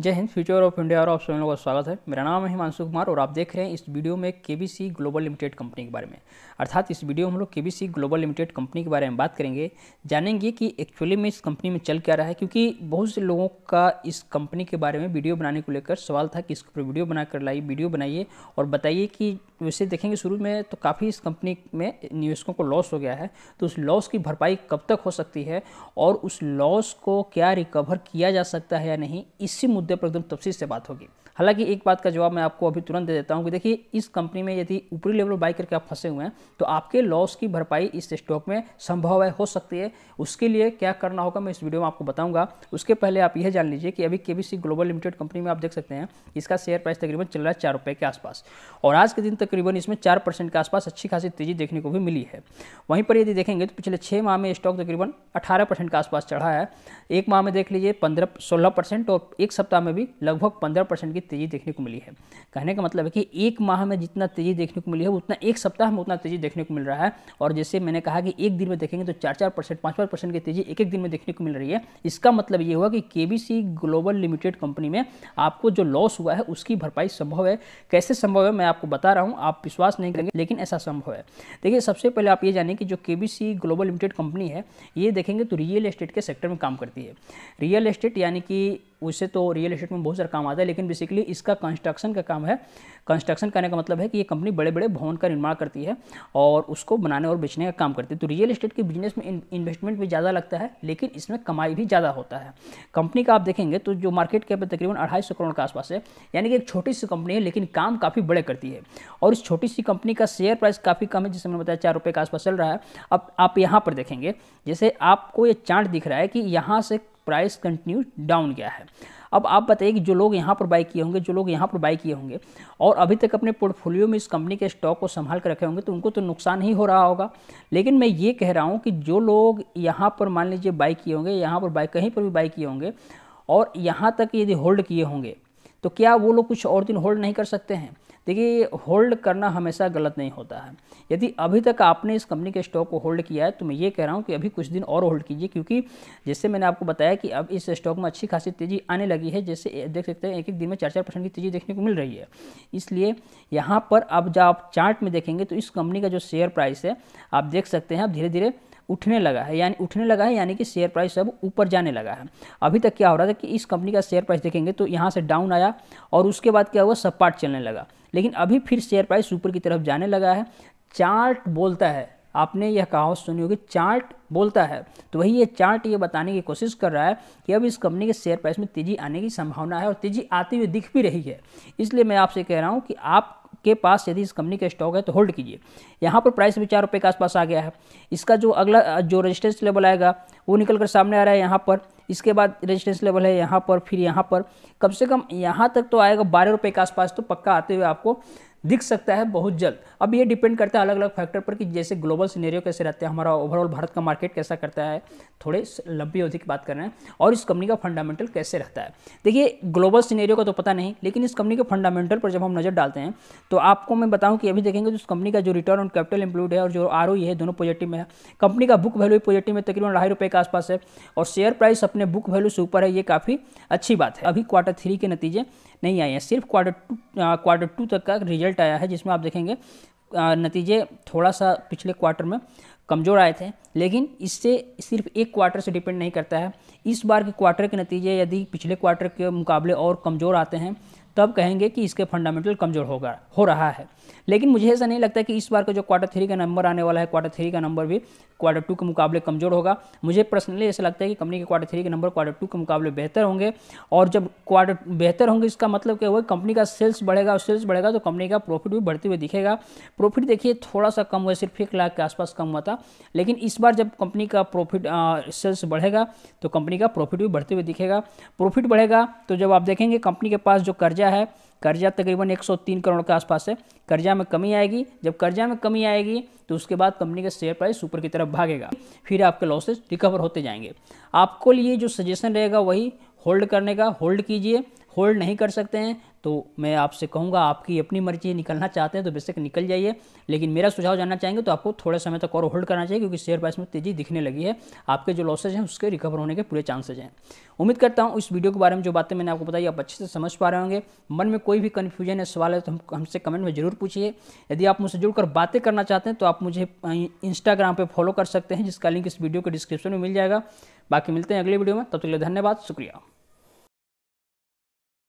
जय Hind future of India और आप सभी लोगों का स्वागत है मेरा नाम है हिमांशु कुमार और आप देख रहे हैं इस वीडियो में केबीसी ग्लोबल लिमिटेड कंपनी के बारे में अर्थात इस वीडियो में हम लोग केबीसी ग्लोबल लिमिटेड कंपनी के बारे में बात करेंगे जानेंगे कि एक्चुअली में इस कंपनी में चल क्या रहा है क्योंकि बहुत से लोगों का इस कंपनी के बारे में वीडियो बनाने को लेकर सवाल था कि इसके ऊपर वीडियो बनाकर लाइए वीडियो बनाइए और बताइए कि वैसे देखेंगे शुरू में तो काफ़ी इस कंपनी में निवेशकों को लॉस हो गया है तो उस लॉस की भरपाई कब तक हो सकती है और उस लॉस को क्या रिकवर किया जा सकता है या नहीं इसी मुद्दे पर एकदम तफसील से बात होगी हालांकि एक बात का जवाब मैं आपको अभी तुरंत दे देता हूँ कि देखिए इस कंपनी में यदि ऊपरी लेवल बाई करके आप फंसे हुए हैं तो आपके लॉस की भरपाई इस स्टॉक में संभव है हो सकती है उसके लिए क्या करना होगा मैं इस वीडियो में आपको बताऊंगा उसके पहले आप यह जान लीजिए कि अभी के ग्लोबल लिमिटेड कंपनी में आप देख सकते हैं इसका शेयर प्राइस तकरीबन चल रहा है चार के आसपास और आज के दिन तकरीबन इसमें चार परसेंट के आसपास अच्छी खासी तेजी देखने को भी मिली है वहीं पर यदि देखेंगे तो पिछले छः माह में स्टॉक तकरीबन अठारह परसेंट के आसपास चढ़ा है एक माह में देख लीजिए पंद्रह सोलह परसेंट और एक सप्ताह में भी लगभग पंद्रह परसेंट की तेजी देखने को मिली है कहने का मतलब है कि एक माह में जितना तेजी देखने को मिली है उतना एक सप्ताह में उतना तेजी देखने को मिल रहा है और जैसे मैंने कहा कि एक दिन में देखेंगे तो चार चार परसेंट पाँच पाँच परसेंट की तेजी एक एक दिन में देखने को मिल रही है इसका मतलब ये हुआ कि के ग्लोबल लिमिटेड कंपनी में आपको जो लॉस हुआ है उसकी भरपाई संभव है कैसे संभव है मैं आपको बता रहा हूँ हूँ आप विश्वास नहीं करेंगे लेकिन ऐसा संभव है देखिए सबसे पहले आप ये जानें कि जो के ग्लोबल लिमिटेड कंपनी है ये देखेंगे तो रियल इस्टेट के सेक्टर में काम करती है रियल इस्टेट यानी कि उससे तो रियल इस्टेट में बहुत सारा काम आता है लेकिन बेसिकली इसका कंस्ट्रक्शन का काम है कंस्ट्रक्शन करने का मतलब है कि ये कंपनी बड़े बड़े भवन का निर्माण करती है और उसको बनाने और बेचने का काम करती है तो रियल इस्टेट के बिजनेस में इन्वेस्टमेंट भी ज़्यादा लगता है लेकिन इसमें कमाई भी ज़्यादा होता है कंपनी का आप देखेंगे तो जो मार्केट कैप है तकरीबन अढ़ाई करोड़ के आसपास है यानी कि एक छोटी सी कंपनी है लेकिन काम काफ़ी बड़े करती है और इस छोटी सी कंपनी का शेयर प्राइस काफ़ी कम है जिससे मैंने बताया चार रुपये के आसपास चल रहा है अब आप यहाँ पर देखेंगे जैसे आपको ये चार्ट दिख रहा है कि यहाँ से प्राइस कंटिन्यू डाउन गया है अब आप बताइए कि जो लोग यहाँ पर बाई किए होंगे जो लोग यहाँ पर बाई किए होंगे और अभी तक अपने पोर्टफोलियो में इस कंपनी के स्टॉक को संभाल कर रखे होंगे तो उनको तो नुकसान ही हो रहा होगा लेकिन मैं ये कह रहा हूँ कि जो लोग यहाँ पर मान लीजिए बाई किए होंगे यहाँ पर बाई कहीं पर भी बाई किए होंगे और यहाँ तक यदि होल्ड किए होंगे तो क्या वो लोग कुछ और दिन होल्ड नहीं कर सकते हैं देखिए होल्ड करना हमेशा गलत नहीं होता है यदि अभी तक आपने इस कंपनी के स्टॉक को होल्ड किया है तो मैं ये कह रहा हूँ कि अभी कुछ दिन और होल्ड कीजिए क्योंकि जैसे मैंने आपको बताया कि अब इस स्टॉक में अच्छी खासी तेज़ी आने लगी है जैसे देख सकते हैं एक एक दिन में चार चार परसेंट की तेज़ी देखने को मिल रही है इसलिए यहाँ पर अब जब आप चार्ट में देखेंगे तो इस कंपनी का जो शेयर प्राइस है आप देख सकते हैं आप धीरे धीरे उठने लगा है यानी उठने लगा है यानी कि शेयर प्राइस अब ऊपर जाने लगा है अभी तक क्या हो रहा था कि इस कंपनी का शेयर प्राइस देखेंगे तो यहाँ से डाउन आया और उसके बाद क्या हुआ सपाट चलने लगा लेकिन अभी फिर शेयर प्राइस ऊपर की तरफ जाने लगा है चार्ट बोलता है आपने यह कहावत सुनी होगी चार्ट बोलता है तो वही ये चार्ट ये बताने की कोशिश कर रहा है कि अब इस कंपनी के शेयर प्राइस में तेज़ी आने की संभावना है और तेज़ी आती हुई दिख भी रही है इसलिए मैं आपसे कह रहा हूँ कि आप के पास यदि इस कंपनी का स्टॉक है तो होल्ड कीजिए यहाँ पर प्राइस भी चार रुपये के आसपास आ गया है इसका जो अगला जो रेजिस्टेंस लेवल आएगा वो निकल कर सामने आ रहा है यहाँ पर इसके बाद रेजिस्टेंस लेवल है यहाँ पर फिर यहाँ पर कम से कम यहाँ तक तो आएगा बारह रुपये के आसपास तो पक्का आते हुए आपको दिख सकता है बहुत जल्द अब ये डिपेंड करता है अलग अलग फैक्टर पर कि जैसे ग्लोबल सिनेरियो कैसे रहता है हमारा ओवरऑल भारत का मार्केट कैसा करता है थोड़े लंबी अवधि की बात कर रहे हैं और इस कंपनी का फंडामेंटल कैसे रहता है देखिए ग्लोबल सिनेरियो का तो पता नहीं लेकिन इस कंपनी के फंडामेंटल पर जब हम नज़र डालते हैं तो आपको मैं बताऊँ कि अभी देखेंगे तो उस कंपनी का जो रिटर्न ऑन कैपिटल एम्प्लॉयड है और जो आर है दोनों पॉजिटिव में है कंपनी का बुक वैल्यू पॉजिटिव में तकरीबन ढाई रुपये के आसपास है और शेयर प्राइस अपने बुक वैल्यू से ऊपर है ये काफ़ी अच्छी बात है अभी क्वार्टर थ्री के नतीजे नहीं आए हैं सिर्फ क्वार्टर टू क्वार्टर टू तक का रिजल्ट आया है जिसमें आप देखेंगे नतीजे थोड़ा सा पिछले क्वार्टर में कमज़ोर आए थे लेकिन इससे सिर्फ एक क्वार्टर से डिपेंड नहीं करता है इस बार के क्वार्टर के नतीजे यदि पिछले क्वार्टर के मुकाबले और कमज़ोर आते हैं तब कहेंगे कि इसके फंडामेंटल कमज़ोर होगा हो रहा है लेकिन मुझे ऐसा नहीं लगता कि इस बार का जो क्वार्टर थ्री का नंबर आने वाला है क्वार्टर थ्री का नंबर भी क्वार्टर टू के मुकाबले कमज़ोर होगा मुझे पर्सनली ऐसा लगता है कि कंपनी के क्वार्टर थ्री के नंबर क्वार्टर टू के मुकाबले बेहतर होंगे और जब क्वार्टर बेहतर होंगे इसका मतलब क्या हुआ कंपनी का सेल्स बढ़ेगा और सेल्स बढ़ेगा तो कंपनी का प्रॉफिट भी बढ़ते हुए दिखेगा प्रॉफिट देखिए थोड़ा सा कम हुआ सिर्फ एक लाख के आसपास कम हुआ था लेकिन इस बार जब कंपनी का प्रॉफिट सेल्स बढ़ेगा तो कंपनी का प्रॉफिट भी बढ़ते हुए दिखेगा प्रॉफिट बढ़ेगा तो जब आप देखेंगे कंपनी के पास जो कर्जा कर्जा है कर्जा तकरीबन 103 करोड़ के आसपास है कर्जा में कमी आएगी जब कर्जा में कमी आएगी तो उसके बाद कंपनी का शेयर प्राइस ऊपर की तरफ भागेगा फिर आपके लॉसेज रिकवर होते जाएंगे आपको लिए जो सजेशन रहेगा वही होल्ड करने का होल्ड कीजिए होल्ड नहीं कर सकते हैं तो मैं आपसे कहूँगा आपकी अपनी मर्जी है निकलना चाहते हैं तो बेशक निकल जाइए लेकिन मेरा सुझाव जानना चाहेंगे तो आपको थोड़ा समय तक और होल्ड करना चाहिए क्योंकि शेयर प्राइस में तेज़ी दिखने लगी है आपके जो लॉसेज हैं उसके रिकवर होने के पूरे चांसेज हैं उम्मीद करता हूँ इस वीडियो के बारे में जो बातें मैंने आपको बताई आप अच्छे से समझ पा रहे होंगे मन में कोई भी कन्फ्यूजन है सवाल है तो हम हमसे कमेंट में ज़रूर पूछिए यदि आप मुझसे जुड़कर बातें करना चाहते हैं तो आप मुझे इंस्टाग्राम पर फॉलो कर सकते हैं जिसका लिंक इस वीडियो के डिस्क्रिप्शन में मिल जाएगा बाकी मिलते हैं अगले वीडियो में तब तक के लिए धन्यवाद शुक्रिया